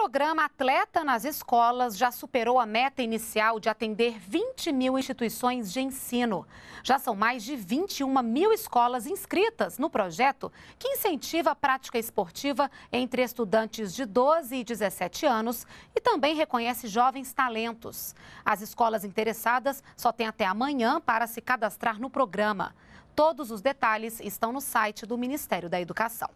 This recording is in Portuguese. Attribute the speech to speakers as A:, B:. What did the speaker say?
A: programa Atleta nas Escolas já superou a meta inicial de atender 20 mil instituições de ensino. Já são mais de 21 mil escolas inscritas no projeto que incentiva a prática esportiva entre estudantes de 12 e 17 anos e também reconhece jovens talentos. As escolas interessadas só têm até amanhã para se cadastrar no programa. Todos os detalhes estão no site do Ministério da Educação.